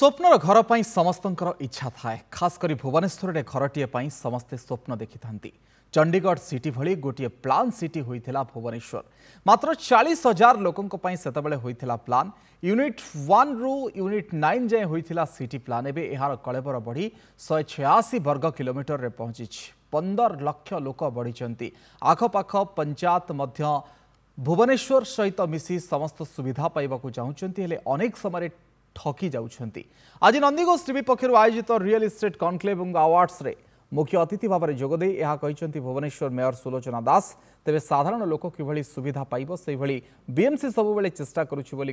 ସ୍ୱପ୍ନର ଘର ପାଇଁ ସମସ୍ତଙ୍କର ଇଚ୍ଛା ଥାଏ ଖାସ୍ କରି ଭୁବନେଶ୍ୱରରେ ଘରଟିଏ ପାଇଁ ସମସ୍ତେ ସ୍ୱପ୍ନ ଦେଖିଥାନ୍ତି ଚଣ୍ଡିଗଡ଼ ସିଟି ଭଳି ଗୋଟିଏ ପ୍ଲାନ୍ ସିଟି ହୋଇଥିଲା ଭୁବନେଶ୍ୱର ମାତ୍ର ଚାଳିଶ ହଜାର ଲୋକଙ୍କ ପାଇଁ ସେତେବେଳେ ହୋଇଥିଲା ପ୍ଲାନ୍ ୟୁନିଟ୍ ୱାନ୍ରୁ ୟୁନିଟ୍ ନାଇନ୍ ଯାଏଁ ହୋଇଥିଲା ସିଟି ପ୍ଲାନ୍ ଏବେ ଏହାର କଳେବର ବଢ଼ି ଶହେ ଛୟାଅଶୀ ବର୍ଗ କିଲୋମିଟରରେ ପହଞ୍ଚିଛି ପନ୍ଦର ଲକ୍ଷ ଲୋକ ବଢ଼ିଛନ୍ତି ଆଖପାଖ ପଞ୍ଚାୟତ ମଧ୍ୟ ଭୁବନେଶ୍ୱର ସହିତ ମିଶି ସମସ୍ତ ସୁବିଧା ପାଇବାକୁ ଚାହୁଁଛନ୍ତି ହେଲେ ଅନେକ ସମୟରେ ঠকি যাচ্ছেন আজ নন্দীঘোষ টিভি পক্ষ আয়োজিত রিয়েল ইষ্টেট কনক্লেভ এবং আওয়ার্ডসে মুখ্য অতিথি ভাবে যোগদে কিন্তু ভুবনেশ্বর মেয়র সুলোচনা দাস তেমনি সাধারণ লোক কিভাবে সুবিধা পাইব সেইভাবে বিএমসি সবুলে চেষ্টা করুছি বলে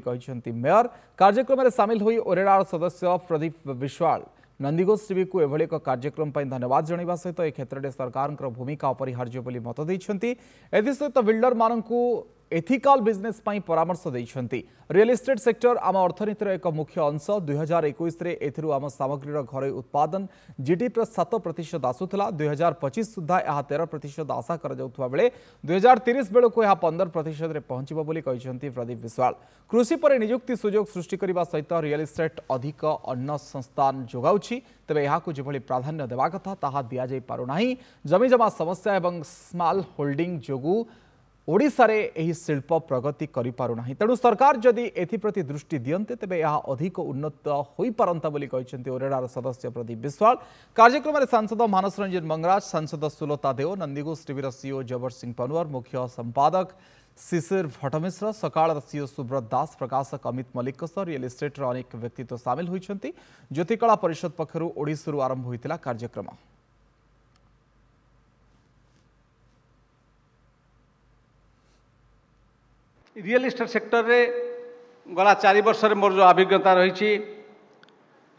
মেয়র কার্যক্রমে সামিল হয়ে ওরেডার সদস্য প্রদীপ বিশ্বাল নন্দীঘোষ টিভিকু এভাবে এক কার্যক্রম ধন্যবাদ জনাইবা সহ এ ক্ষেত্রে সরকার ভূমিকা অপরিহার্য বলে মত দিয়েছেন এসহ বিল্ডর মানুষ ଏଥିକାଲ ବିଜନେସ୍ ପାଇଁ ପରାମର୍ଶ ଦେଇଛନ୍ତି ରିଏଲ୍ ଇଷ୍ଟେଟ୍ ସେକ୍ଟର ଆମ ଅର୍ଥନୀତିର ଏକ ମୁଖ୍ୟ ଅଂଶ ଦୁଇହଜାର ଏକୋଇଶରେ ଏଥିରୁ ଆମ ସାମଗ୍ରୀର ଘରୋଇ ଉତ୍ପାଦନ ଜିଡିପିର ସାତ ପ୍ରତିଶତ ଆସୁଥିଲା ଦୁଇହଜାର ପଚିଶ ସୁଦ୍ଧା ଏହା ତେର ପ୍ରତିଶତ ଆଶା କରାଯାଉଥିବା ବେଳେ ଦୁଇହଜାର ତିରିଶ ବେଳକୁ ଏହା ପନ୍ଦର ପ୍ରତିଶତରେ ପହଞ୍ଚିବ ବୋଲି କହିଛନ୍ତି ପ୍ରଦୀପ ବିଶ୍ୱାଳ କୃଷି ପରେ ନିଯୁକ୍ତି ସୁଯୋଗ ସୃଷ୍ଟି କରିବା ସହିତ ରିଏଲ୍ ଇଷ୍ଟେଟ୍ ଅଧିକ ଅନ୍ୟ ସଂସ୍ଥାନ ଯୋଗାଉଛି ତେବେ ଏହାକୁ ଯେଭଳି ପ୍ରାଧାନ୍ୟ ଦେବା କଥା ତାହା ଦିଆଯାଇପାରୁନାହିଁ ଜମିଜମା ସମସ୍ୟା ଏବଂ ସ୍ମାଲ୍ ହୋଲ୍ଡିଂ ଯୋଗୁଁ ଓଡ଼ିଶାରେ ଏହି ଶିଳ୍ପ ପ୍ରଗତି କରିପାରୁନାହିଁ ତେଣୁ ସରକାର ଯଦି ଏଥିପ୍ରତି ଦୃଷ୍ଟି ଦିଅନ୍ତେ ତେବେ ଏହା ଅଧିକ ଉନ୍ନତ ହୋଇପାରନ୍ତା ବୋଲି କହିଛନ୍ତି ଓରେଡ଼ାର ସଦସ୍ୟ ପ୍ରଦୀପ ବିଶ୍ୱାଳ କାର୍ଯ୍ୟକ୍ରମରେ ସାଂସଦ ମାନସ ରଞ୍ଜନ ମଙ୍ଗରାଜ ସାଂସଦ ସୁଲତା ଦେଓ ନନ୍ଦିଘୋଷ ଟିଭିର ସିଇଓ ଜବର ସିଂ ପନୱାର ମୁଖ୍ୟ ସମ୍ପାଦକ ଶିଶିର ଭଟ୍ଟମିଶ୍ର ସକାଳର ସିଓ ସୁବ୍ରତ ଦାସ ପ୍ରକାଶକ ଅମିତ ମଲ୍ଲିକଙ୍କ ସହ ରିଏଲ୍ ଇଷ୍ଟେଟ୍ର ଅନେକ ବ୍ୟକ୍ତିତ୍ୱ ସାମିଲ ହୋଇଛନ୍ତି ଜ୍ୟୋତିକଳା ପରିଷଦ ପକ୍ଷରୁ ଓଡ଼ିଶୀରୁ ଆରମ୍ଭ ହୋଇଥିଲା କାର୍ଯ୍ୟକ୍ରମ ରିଅଲ ଇଷ୍ଟେଟ୍ ସେକ୍ଟରରେ ଗଲା ଚାରି ବର୍ଷରେ ମୋର ଯେଉଁ ଅଭିଜ୍ଞତା ରହିଛି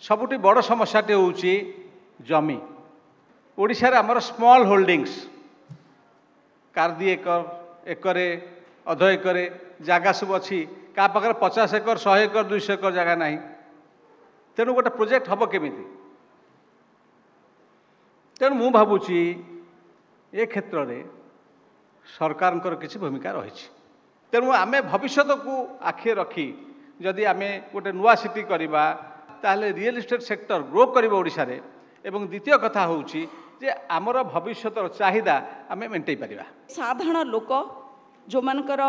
ସବୁଠି ବଡ଼ ସମସ୍ୟାଟି ହେଉଛି ଜମି ଓଡ଼ିଶାରେ ଆମର ସ୍ମଲ୍ ହୋଲ୍ଡିଙ୍ଗସ୍ କାର୍ଦି ଏକର ଏକରେ ଅଧ ଏକରେ ଜାଗା ସବୁ ଅଛି କାହା ପାଖରେ ପଚାଶ ଏକର ଶହେ ଏକର ଦୁଇଶହ ଏକର ଜାଗା ନାହିଁ ତେଣୁ ଗୋଟେ ପ୍ରୋଜେକ୍ଟ ହେବ କେମିତି ତେଣୁ ମୁଁ ଭାବୁଛି ଏ କ୍ଷେତ୍ରରେ ସରକାରଙ୍କର କିଛି ଭୂମିକା ରହିଛି ତେଣୁ ଆମେ ଭବିଷ୍ୟତକୁ ଆଖି ରଖି ଯଦି ଆମେ ଗୋଟେ ନୂଆ ସିଟି କରିବା ତାହେଲେ ରିଅଲ ଇଷ୍ଟେଟ୍ ସେକ୍ଟର ଗ୍ରୋ କରିବ ଓଡ଼ିଶାରେ ଏବଂ ଦ୍ୱିତୀୟ କଥା ହେଉଛି ଯେ ଆମର ଭବିଷ୍ୟତର ଚାହିଦା ଆମେ ମେଣ୍ଟେଇ ପାରିବା ସାଧାରଣ ଲୋକ ଯେଉଁମାନଙ୍କର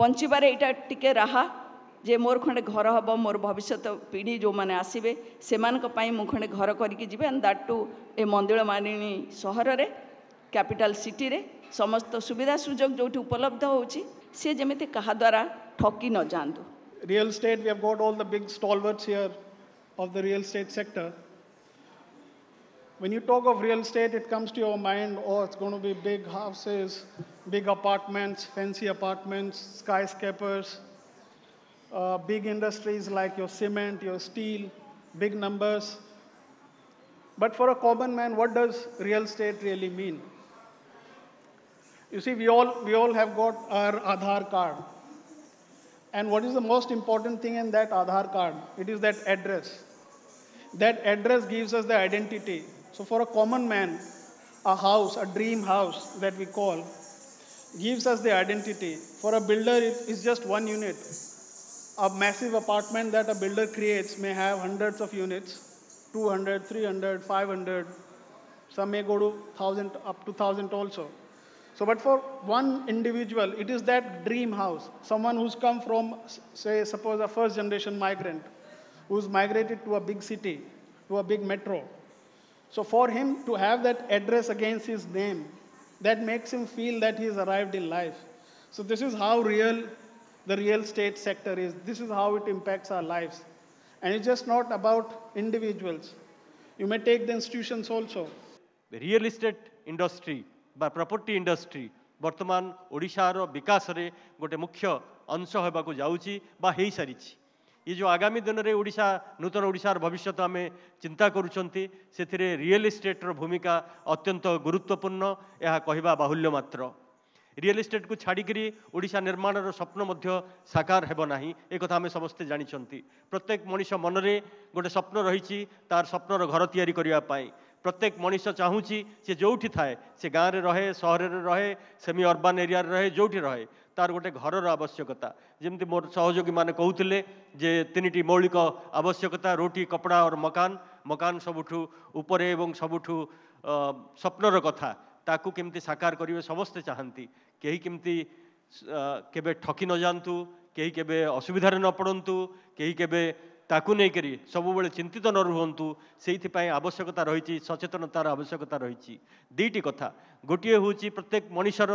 ବଞ୍ଚିବାରେ ଏଇଟା ଟିକେ ରାହା ଯେ ମୋର ଖଣ୍ଡେ ଘର ହେବ ମୋର ଭବିଷ୍ୟତ ପିଢ଼ି ଯେଉଁମାନେ ଆସିବେ ସେମାନଙ୍କ ପାଇଁ ମୁଁ ଖଣ୍ଡେ ଘର କରିକି ଯିବି ଆଣ୍ଡ ଦାଟ୍ ଟୁ ଏ ମନ୍ଦିର ମାଳିଣୀ ସହରରେ କ୍ୟାପିଟାଲ ସିଟିରେ ସମସ୍ତ ସୁବିଧା ସୁଯୋଗ ଯେଉଁଠି ଉପଲବ୍ଧ ହେଉଛି ସେ ଯେମିତି କାହା ଦ୍ୱାରା ଠକି ନ ଯାଆନ୍ତୁ real estate, we have got all the big stalwarts here of the real estate sector. When you talk of real estate, it comes to your mind, oh, it's going to be big houses, big apartments, fancy apartments, skyscrapers, uh, big industries like your cement, your steel, big numbers. But for a common man, what does real estate really mean? You see, we all, we all have got our Aadhaar card. And what is the most important thing in that Aadhaar card? It is that address. That address gives us the identity. So for a common man, a house, a dream house that we call, gives us the identity. For a builder, it is just one unit. A massive apartment that a builder creates may have hundreds of units 200, 300, 500. Some may go to 1,000, up to 1,000 also. So, but for one individual, it is that dream house. Someone who's come from, say, suppose a first generation migrant who's migrated to a big city, to a big metro. So, for him to have that address against his name, that makes him feel that he's arrived in life. So, this is how real the real estate sector is. This is how it impacts our lives. And it's just not about individuals. You may take the institutions also. The real estate industry ବା property industry ବର୍ତ୍ତମାନ ଓଡ଼ିଶାର ବିକାଶରେ ଗୋଟେ ମୁଖ୍ୟ ଅଂଶ ହେବାକୁ ଯାଉଛି ବା ହୋଇସାରିଛି ଏ ଯେଉଁ ଆଗାମୀ ଦିନରେ ଓଡ଼ିଶା ନୂତନ ଓଡ଼ିଶାର ଭବିଷ୍ୟତ ଆମେ ଚିନ୍ତା କରୁଛନ୍ତି ସେଥିରେ ରିଏଲ୍ ଇଷ୍ଟେଟ୍ର ଭୂମିକା ଅତ୍ୟନ୍ତ ଗୁରୁତ୍ୱପୂର୍ଣ୍ଣ ଏହା କହିବା ବାହୁଲ୍ୟ ମାତ୍ର ରିଏଲ୍ ଇଷ୍ଟେଟ୍କୁ ଛାଡ଼ିକରି ଓଡ଼ିଶା ନିର୍ମାଣର ସ୍ୱପ୍ନ ମଧ୍ୟ ସାକାର ହେବ ନାହିଁ ଏ କଥା ଆମେ ସମସ୍ତେ ଜାଣିଛନ୍ତି ପ୍ରତ୍ୟେକ ମଣିଷ ମନରେ ଗୋଟେ ସ୍ୱପ୍ନ ରହିଛି ତାର ସ୍ୱପ୍ନର ଘର ତିଆରି କରିବା ପାଇଁ প্রত্যেক মানুষ চাহুছি সে যেটি থাকে সে গাঁরে রহে সহরের রহে সেমি অর্বান এরিয়ার রহে যেটি রহে তার গোটে ঘরর আবশ্যকতা যেমি মো সহযোগী মানে কৌলে যে তিনটি মৌলিক আবশ্যকতা রুটি কপড়া ওর মকান মকান সবুঠু উপরে এবং সবুঠু স্বপ্নর কথা তাকে কেমতি সাকার করবে সমস্তে চাহান্তি কে কেমতি কেবে ঠকি নযাতু কে কেবে অসুবিধার নপড়ু কে কেবে ତାକୁ ନେଇକରି ସବୁବେଳେ ଚିନ୍ତିତ ନ ରୁହନ୍ତୁ ସେଇଥିପାଇଁ ଆବଶ୍ୟକତା ରହିଛି ସଚେତନତାର ଆବଶ୍ୟକତା ରହିଛି ଦୁଇଟି କଥା ଗୋଟିଏ ହେଉଛି ପ୍ରତ୍ୟେକ ମଣିଷର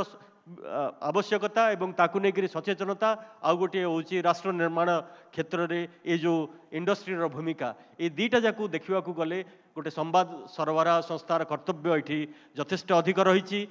ଆବଶ୍ୟକତା ଏବଂ ତାକୁ ନେଇକରି ସଚେତନତା ଆଉ ଗୋଟିଏ ହେଉଛି ରାଷ୍ଟ୍ର ନିର୍ମାଣ କ୍ଷେତ୍ରରେ ଏ ଯେଉଁ ଇଣ୍ଡଷ୍ଟ୍ରିର ଭୂମିକା ଏ ଦୁଇଟା ଯାକୁ ଦେଖିବାକୁ ଗଲେ ଗୋଟେ ସମ୍ବାଦ ସରବରାହ ସଂସ୍ଥାର କର୍ତ୍ତବ୍ୟ ଏଠି ଯଥେଷ୍ଟ ଅଧିକ ରହିଛି